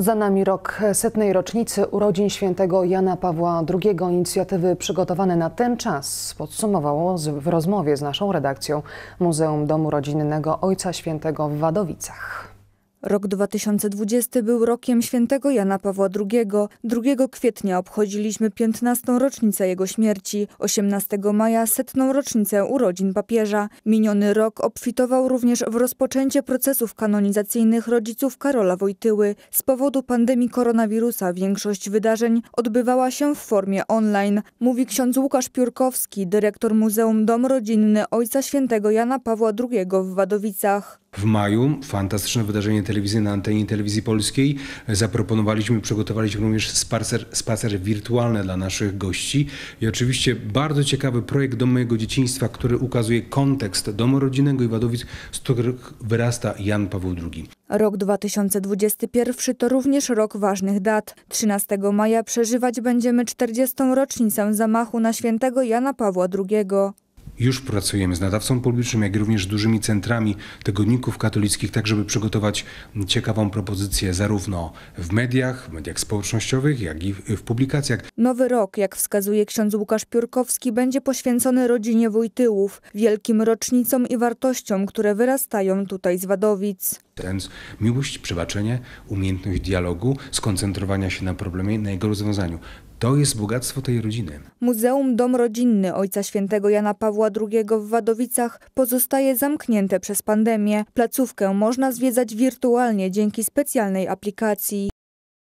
Za nami rok setnej rocznicy urodzin świętego Jana Pawła II. Inicjatywy przygotowane na ten czas podsumowało w rozmowie z naszą redakcją Muzeum Domu Rodzinnego Ojca Świętego w Wadowicach. Rok 2020 był rokiem świętego Jana Pawła II. 2 kwietnia obchodziliśmy 15. rocznicę jego śmierci, 18 maja setną rocznicę urodzin papieża. Miniony rok obfitował również w rozpoczęcie procesów kanonizacyjnych rodziców Karola Wojtyły. Z powodu pandemii koronawirusa większość wydarzeń odbywała się w formie online, mówi ksiądz Łukasz Piórkowski, dyrektor Muzeum Dom Rodzinny Ojca Świętego Jana Pawła II w Wadowicach. W maju fantastyczne wydarzenie telewizyjne na antenie Telewizji Polskiej. Zaproponowaliśmy, przygotowaliśmy również spacer, spacer wirtualny dla naszych gości. I oczywiście bardzo ciekawy projekt do mojego dzieciństwa, który ukazuje kontekst domu rodzinnego i wadowic, z których wyrasta Jan Paweł II. Rok 2021 to również rok ważnych dat. 13 maja przeżywać będziemy 40. rocznicę zamachu na świętego Jana Pawła II. Już pracujemy z nadawcą publicznym, jak również dużymi centrami tygodników katolickich, tak żeby przygotować ciekawą propozycję zarówno w mediach, w mediach społecznościowych, jak i w publikacjach. Nowy rok, jak wskazuje ksiądz Łukasz Piórkowski, będzie poświęcony rodzinie Wojtyłów, wielkim rocznicom i wartościom, które wyrastają tutaj z Wadowic. Więc miłość, przebaczenie, umiejętność dialogu, skoncentrowania się na problemie, na jego rozwiązaniu. To jest bogactwo tej rodziny. Muzeum Dom Rodzinny Ojca Świętego Jana Pawła II w Wadowicach pozostaje zamknięte przez pandemię. Placówkę można zwiedzać wirtualnie dzięki specjalnej aplikacji.